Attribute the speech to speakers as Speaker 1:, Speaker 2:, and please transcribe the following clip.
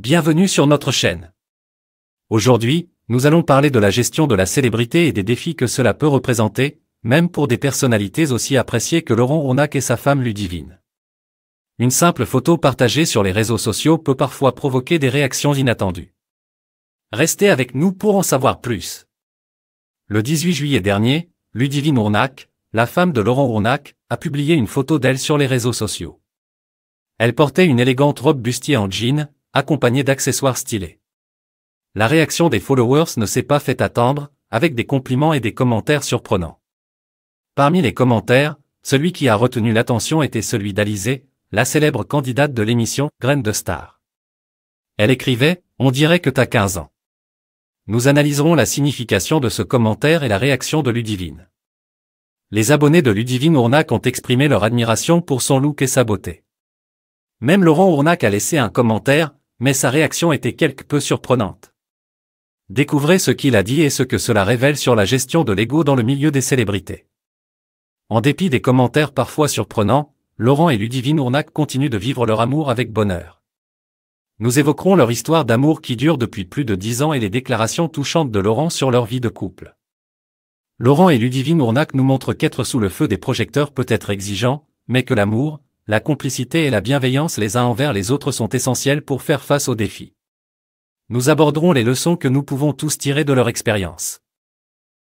Speaker 1: Bienvenue sur notre chaîne. Aujourd'hui, nous allons parler de la gestion de la célébrité et des défis que cela peut représenter, même pour des personnalités aussi appréciées que Laurent Ronac et sa femme Ludivine. Une simple photo partagée sur les réseaux sociaux peut parfois provoquer des réactions inattendues. Restez avec nous pour en savoir plus. Le 18 juillet dernier, Ludivine Ronac, la femme de Laurent Ronac, a publié une photo d'elle sur les réseaux sociaux. Elle portait une élégante robe bustier en jean, accompagné d'accessoires stylés. La réaction des followers ne s'est pas fait attendre, avec des compliments et des commentaires surprenants. Parmi les commentaires, celui qui a retenu l'attention était celui d'Alizé, la célèbre candidate de l'émission Grain de Star. Elle écrivait On dirait que t'as 15 ans. Nous analyserons la signification de ce commentaire et la réaction de Ludivine. Les abonnés de Ludivine Ournac ont exprimé leur admiration pour son look et sa beauté. Même Laurent Ournac a laissé un commentaire mais sa réaction était quelque peu surprenante. Découvrez ce qu'il a dit et ce que cela révèle sur la gestion de l'ego dans le milieu des célébrités. En dépit des commentaires parfois surprenants, Laurent et Ludivine Ournac continuent de vivre leur amour avec bonheur. Nous évoquerons leur histoire d'amour qui dure depuis plus de dix ans et les déclarations touchantes de Laurent sur leur vie de couple. Laurent et Ludivine Ournac nous montrent qu'être sous le feu des projecteurs peut être exigeant, mais que l'amour, la complicité et la bienveillance les uns envers les autres sont essentielles pour faire face aux défis. Nous aborderons les leçons que nous pouvons tous tirer de leur expérience.